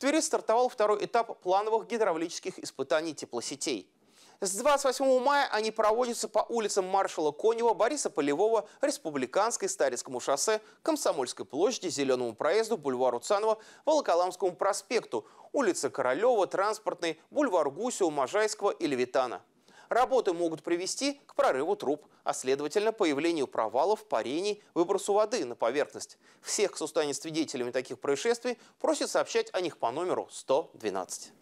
Твери стартовал второй этап плановых гидравлических испытаний теплосетей. С 28 мая они проводятся по улицам маршала Конева, Бориса Полевого, Республиканской, Старицкому шоссе, Комсомольской площади, Зеленому проезду, Бульвару Цанова, Волоколамскому проспекту, улице Королева, Транспортной, Бульвар Гусева, Можайского и Левитана работы могут привести к прорыву труб, а следовательно появлению провалов, парений, выбросу воды на поверхность. Всех, кто станет свидетелями таких происшествий, просят сообщать о них по номеру 112.